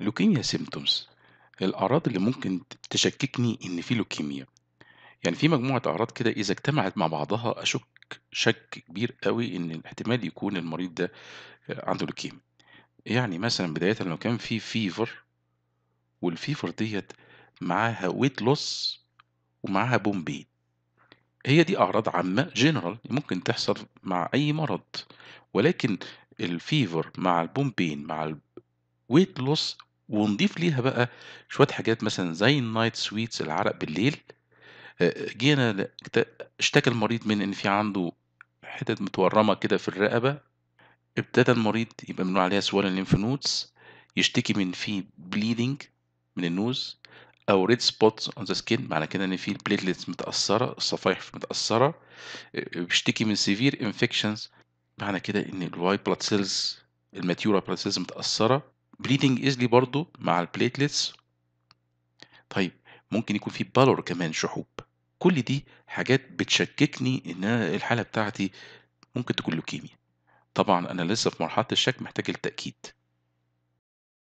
leukemia symptoms الأعراض اللي ممكن تشككني إن في لوكيميا يعني في مجموعة أعراض كده إذا اجتمعت مع بعضها أشك شك كبير أوي إن الاحتمال يكون المريض ده عنده لوكيميا يعني مثلا بداية لو كان في فيفر والفيفر ديت معاها ويت لوس ومعاها بومبين هي دي أعراض عامة جنرال ممكن تحصل مع أي مرض ولكن الفيفر مع البومبين مع ويت لوس ونضيف ليها بقى شوية حاجات مثلًا زي النايت سويتس العرق بالليل، آه، جينا اشتكى المريض من إن في عنده حتت متورمة كده في الرقبة، ابتدى المريض يبقى ممنوع عليها سوال الليمف نودز يشتكي من في بليدنج من النوز أو ريد سبوت اون ذا سكين معنى كده إن في platelets متأثرة، الصفائح متأثرة، آه، بيشتكي من سيفير انفكشنز معنى كده إن الوايت بلاد سيلز الماتيورا بلاد سيلز متأثرة. بليدنج ايزلي برضو مع البليتلتس طيب ممكن يكون في بالور كمان شحوب كل دي حاجات بتشككني ان الحاله بتاعتي ممكن تكون لوكيميا طبعا انا لسه في مرحله الشك محتاج التاكيد